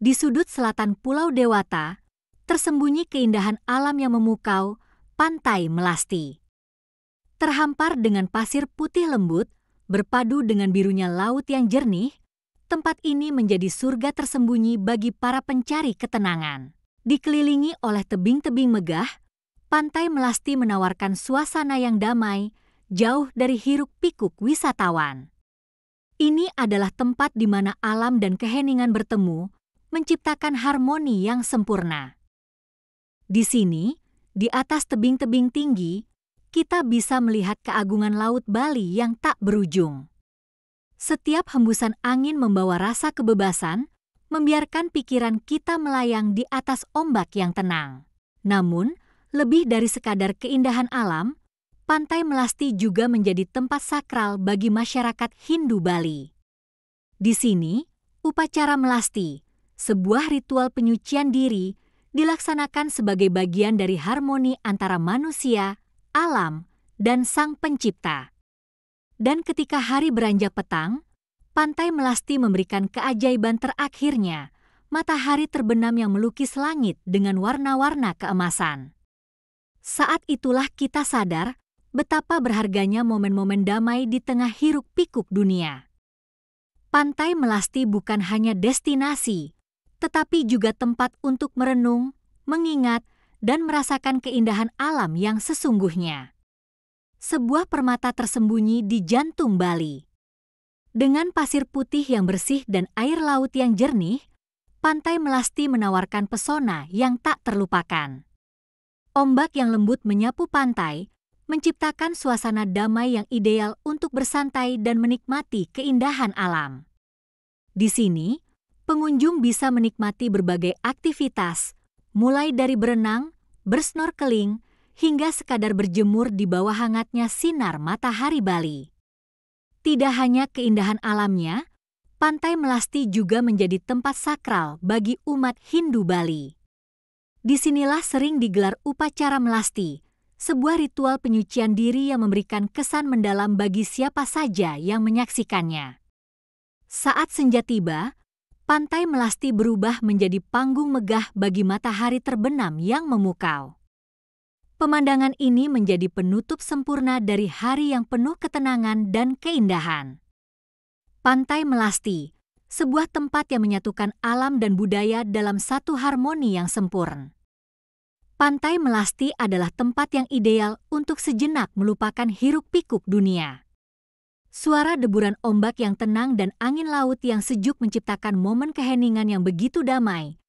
Di sudut selatan Pulau Dewata, tersembunyi keindahan alam yang memukau, Pantai Melasti. Terhampar dengan pasir putih lembut, berpadu dengan birunya laut yang jernih, tempat ini menjadi surga tersembunyi bagi para pencari ketenangan. Dikelilingi oleh tebing-tebing megah, Pantai Melasti menawarkan suasana yang damai, jauh dari hiruk-pikuk wisatawan. Ini adalah tempat di mana alam dan keheningan bertemu, menciptakan harmoni yang sempurna. Di sini, di atas tebing-tebing tinggi, kita bisa melihat keagungan Laut Bali yang tak berujung. Setiap hembusan angin membawa rasa kebebasan, membiarkan pikiran kita melayang di atas ombak yang tenang. Namun, lebih dari sekadar keindahan alam, Pantai Melasti juga menjadi tempat sakral bagi masyarakat Hindu Bali. Di sini, upacara Melasti, sebuah ritual penyucian diri dilaksanakan sebagai bagian dari harmoni antara manusia, alam, dan sang pencipta. Dan ketika hari beranjak petang, pantai melasti memberikan keajaiban terakhirnya, matahari terbenam yang melukis langit dengan warna-warna keemasan. Saat itulah kita sadar betapa berharganya momen-momen damai di tengah hiruk-pikuk dunia. Pantai Melasti bukan hanya destinasi, tetapi juga tempat untuk merenung, mengingat, dan merasakan keindahan alam yang sesungguhnya. Sebuah permata tersembunyi di jantung Bali. Dengan pasir putih yang bersih dan air laut yang jernih, pantai Melasti menawarkan pesona yang tak terlupakan. Ombak yang lembut menyapu pantai, menciptakan suasana damai yang ideal untuk bersantai dan menikmati keindahan alam. Di sini, pengunjung bisa menikmati berbagai aktivitas, mulai dari berenang, bersnorkeling, hingga sekadar berjemur di bawah hangatnya sinar matahari Bali. Tidak hanya keindahan alamnya, Pantai Melasti juga menjadi tempat sakral bagi umat Hindu Bali. Disinilah sering digelar upacara Melasti, sebuah ritual penyucian diri yang memberikan kesan mendalam bagi siapa saja yang menyaksikannya. Saat senja tiba, pantai Melasti berubah menjadi panggung megah bagi matahari terbenam yang memukau. Pemandangan ini menjadi penutup sempurna dari hari yang penuh ketenangan dan keindahan. Pantai Melasti, sebuah tempat yang menyatukan alam dan budaya dalam satu harmoni yang sempurna. Pantai Melasti adalah tempat yang ideal untuk sejenak melupakan hiruk-pikuk dunia. Suara deburan ombak yang tenang dan angin laut yang sejuk menciptakan momen keheningan yang begitu damai.